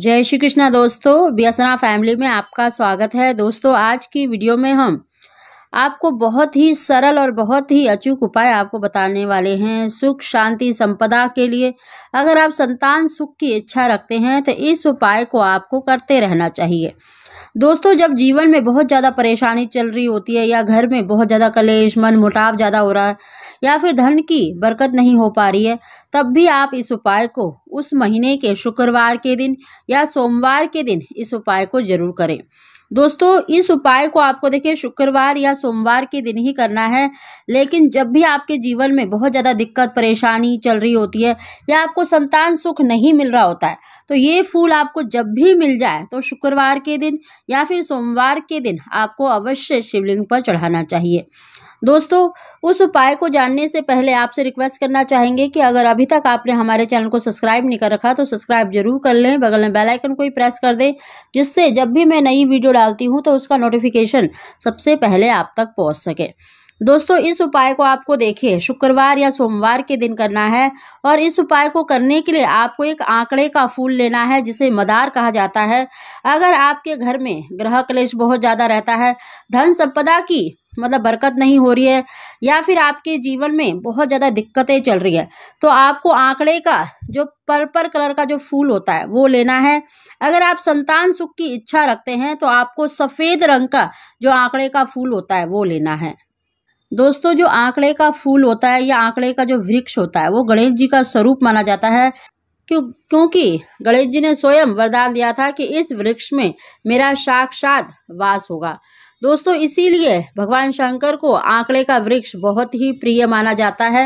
जय श्री कृष्णा दोस्तों बियासना फैमिली में आपका स्वागत है दोस्तों आज की वीडियो में हम आपको बहुत ही सरल और बहुत ही अचूक उपाय आपको बताने वाले हैं सुख शांति संपदा के लिए अगर आप संतान सुख की इच्छा रखते हैं तो इस उपाय को आपको करते रहना चाहिए दोस्तों जब जीवन में बहुत ज़्यादा परेशानी चल रही होती है या घर में बहुत ज़्यादा कलेश मन मुटाव ज़्यादा हो रहा है या फिर धन की बरकत नहीं हो पा रही है तब भी आप इस उपाय को उस महीने के शुक्रवार के दिन या सोमवार के दिन इस उपाय को जरूर करें दोस्तों इस उपाय को आपको देखिए शुक्रवार या सोमवार के दिन ही करना है लेकिन जब भी आपके जीवन में बहुत ज़्यादा दिक्कत परेशानी चल रही होती है या आपको संतान सुख नहीं मिल रहा होता है तो ये फूल आपको जब भी मिल जाए तो शुक्रवार के दिन या फिर सोमवार के दिन आपको अवश्य शिवलिंग पर चढ़ाना चाहिए दोस्तों उस उपाय को जानने से पहले आपसे रिक्वेस्ट करना चाहेंगे कि अगर अभी तक आपने हमारे चैनल को सब्सक्राइब नहीं कर रखा तो सब्सक्राइब जरूर कर लें बगल में बेल आइकन को ही प्रेस कर दें जिससे जब भी मैं नई वीडियो डालती हूँ तो उसका नोटिफिकेशन सबसे पहले आप तक पहुँच सके दोस्तों इस उपाय को आपको देखिए शुक्रवार या सोमवार के दिन करना है और इस उपाय को करने के लिए आपको एक आंकड़े का फूल लेना है जिसे मदार कहा जाता है अगर आपके घर में ग्रह क्लेश बहुत ज़्यादा रहता है धन संपदा की मतलब बरकत नहीं हो रही है या फिर आपके जीवन में बहुत ज़्यादा दिक्कतें चल रही है तो आपको आंकड़े का जो पर्पल कलर का जो फूल होता है वो लेना है अगर आप संतान सुख की इच्छा रखते हैं तो आपको सफ़ेद रंग का जो आंकड़े का फूल होता है वो लेना है दोस्तों जो आंकड़े का फूल होता है या आंकड़े का जो वृक्ष होता है वो गणेश जी का स्वरूप माना जाता है क्यों क्योंकि गणेश जी ने स्वयं वरदान दिया था कि इस वृक्ष में मेरा साक्षात वास होगा दोस्तों इसीलिए भगवान शंकर को आंकड़े का वृक्ष बहुत ही प्रिय माना जाता है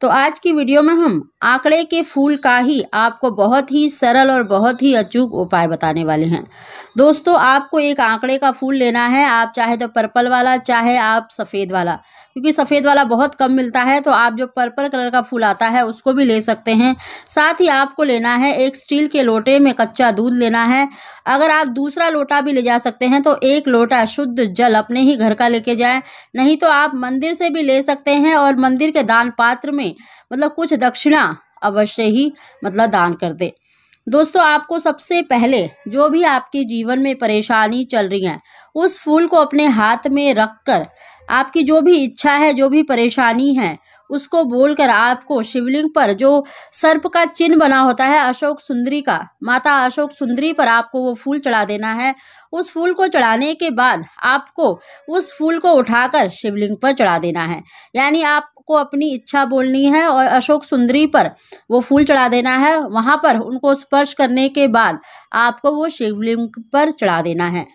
तो आज की वीडियो में हम आंकड़े के फूल का ही आपको बहुत ही सरल और बहुत ही अचूक उपाय बताने वाले हैं दोस्तों आपको एक आंकड़े का फूल लेना है आप चाहे तो पर्पल वाला चाहे आप सफ़ेद वाला क्योंकि सफ़ेद वाला बहुत कम मिलता है तो आप जो पर्पल कलर का फूल आता है उसको भी ले सकते हैं साथ ही आपको लेना है एक स्टील के लोटे में कच्चा दूध लेना है अगर आप दूसरा लोटा भी ले जा सकते हैं तो एक लोटा शुद्ध जल अपने ही घर का लेके जाएं नहीं तो आप मंदिर से भी ले सकते हैं और मंदिर के दान पात्र में मतलब कुछ दक्षिणा अवश्य ही मतलब दान कर दे दोस्तों आपको सबसे पहले जो भी आपके जीवन में परेशानी चल रही है उस फूल को अपने हाथ में रख कर आपकी जो भी इच्छा है जो भी परेशानी है उसको बोलकर आपको शिवलिंग पर जो सर्प का चिन्ह बना होता है अशोक सुंदरी का माता अशोक सुंदरी पर आपको वो फूल चढ़ा देना है उस फूल को चढ़ाने के बाद आपको उस फूल को उठाकर शिवलिंग पर चढ़ा देना है यानी आप को अपनी इच्छा बोलनी है और अशोक सुंदरी पर वो फूल चढ़ा देना है वहाँ पर उनको स्पर्श करने के बाद आपको वो शिवलिंग पर चढ़ा देना है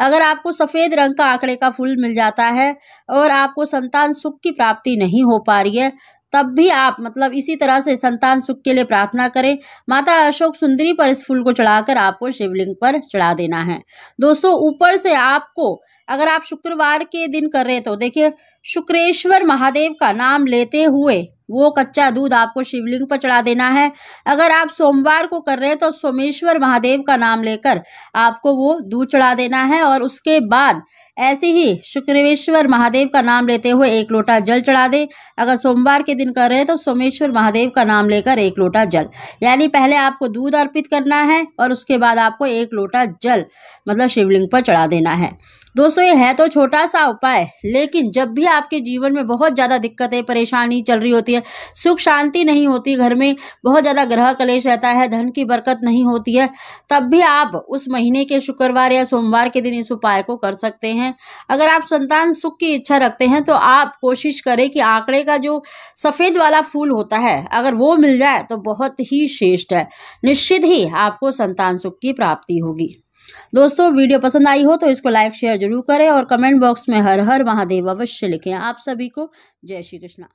अगर आपको सफ़ेद रंग का आंकड़े का फूल मिल जाता है और आपको संतान सुख की प्राप्ति नहीं हो पा रही है तब भी आप मतलब इसी तरह से संतान सुख के लिए प्रार्थना करें माता अशोक सुंदरी पर इस फूल को चढ़ाकर आपको शिवलिंग पर चढ़ा देना है दोस्तों ऊपर से आपको अगर आप शुक्रवार के दिन कर रहे हैं तो देखिए शुक्रेश्वर महादेव का नाम लेते हुए वो कच्चा दूध आपको शिवलिंग पर चढ़ा देना है अगर आप सोमवार को कर रहे हैं तो सोमेश्वर महादेव का नाम लेकर आपको वो दूध चढ़ा देना है और उसके बाद ऐसे ही शुक्रेश्वर महादेव का नाम लेते हुए एक लोटा जल चढ़ा दें अगर सोमवार के दिन कर रहे हैं तो सोमेश्वर महादेव का नाम लेकर एक लोटा जल यानी पहले आपको दूध अर्पित करना है और उसके बाद आपको एक लोटा जल मतलब शिवलिंग पर चढ़ा देना है दोस्तों ये है तो छोटा सा उपाय लेकिन जब भी आपके जीवन में बहुत ज़्यादा दिक्कतें परेशानी चल रही होती है सुख शांति नहीं होती घर में बहुत ज़्यादा ग्रह कलेश रहता है धन की बरकत नहीं होती है तब भी आप उस महीने के शुक्रवार या सोमवार के दिन इस उपाय को कर सकते हैं अगर आप संतान सुख की इच्छा रखते हैं तो आप कोशिश करें कि आंकड़े का जो सफ़ेद वाला फूल होता है अगर वो मिल जाए तो बहुत ही श्रेष्ठ है निश्चित ही आपको संतान सुख की प्राप्ति होगी दोस्तों वीडियो पसंद आई हो तो इसको लाइक शेयर जरूर करें और कमेंट बॉक्स में हर हर महादेव अवश्य लिखें आप सभी को जय श्री कृष्णा